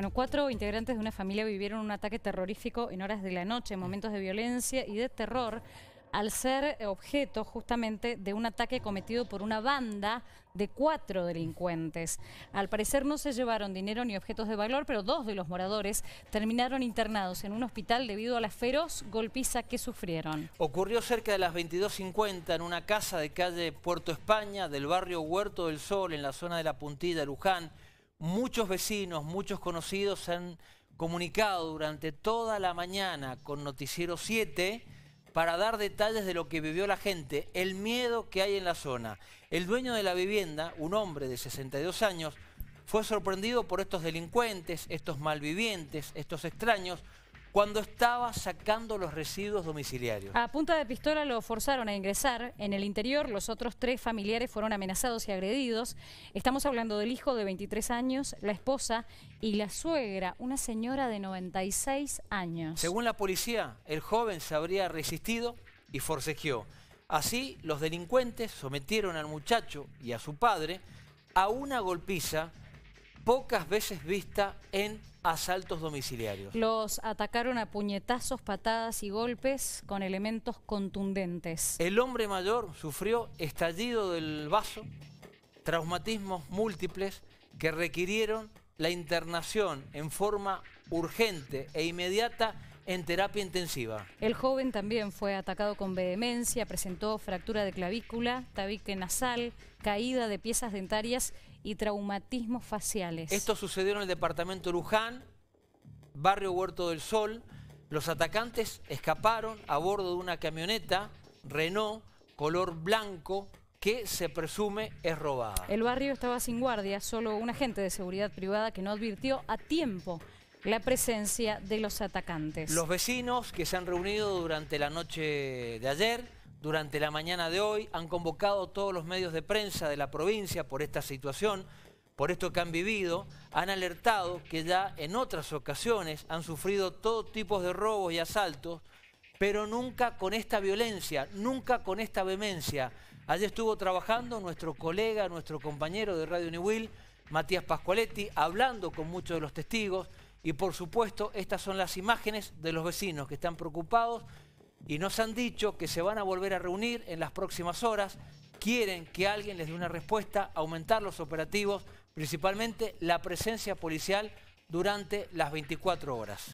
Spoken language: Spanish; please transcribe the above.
Bueno, cuatro integrantes de una familia vivieron un ataque terrorífico en horas de la noche, en momentos de violencia y de terror al ser objeto justamente de un ataque cometido por una banda de cuatro delincuentes. Al parecer no se llevaron dinero ni objetos de valor, pero dos de los moradores terminaron internados en un hospital debido a la feroz golpiza que sufrieron. Ocurrió cerca de las 22.50 en una casa de calle Puerto España del barrio Huerto del Sol, en la zona de La Puntilla, Luján muchos vecinos, muchos conocidos se han comunicado durante toda la mañana con Noticiero 7 para dar detalles de lo que vivió la gente, el miedo que hay en la zona. El dueño de la vivienda, un hombre de 62 años, fue sorprendido por estos delincuentes, estos malvivientes, estos extraños, cuando estaba sacando los residuos domiciliarios. A punta de pistola lo forzaron a ingresar. En el interior, los otros tres familiares fueron amenazados y agredidos. Estamos hablando del hijo de 23 años, la esposa y la suegra, una señora de 96 años. Según la policía, el joven se habría resistido y forcejeó. Así, los delincuentes sometieron al muchacho y a su padre a una golpiza pocas veces vista en asaltos domiciliarios. Los atacaron a puñetazos, patadas y golpes con elementos contundentes. El hombre mayor sufrió estallido del vaso, traumatismos múltiples que requirieron la internación en forma urgente e inmediata en terapia intensiva. El joven también fue atacado con vehemencia, presentó fractura de clavícula, tabique nasal, caída de piezas dentarias y traumatismos faciales. Esto sucedió en el departamento de Luján, barrio Huerto del Sol. Los atacantes escaparon a bordo de una camioneta Renault color blanco que se presume es robada. El barrio estaba sin guardia, solo un agente de seguridad privada que no advirtió a tiempo la presencia de los atacantes. Los vecinos que se han reunido durante la noche de ayer durante la mañana de hoy, han convocado todos los medios de prensa de la provincia por esta situación, por esto que han vivido, han alertado que ya en otras ocasiones han sufrido todo tipo de robos y asaltos, pero nunca con esta violencia, nunca con esta vehemencia. Ayer estuvo trabajando nuestro colega, nuestro compañero de Radio Will, Matías Pascualetti, hablando con muchos de los testigos y por supuesto estas son las imágenes de los vecinos que están preocupados y nos han dicho que se van a volver a reunir en las próximas horas. Quieren que alguien les dé una respuesta, aumentar los operativos, principalmente la presencia policial durante las 24 horas.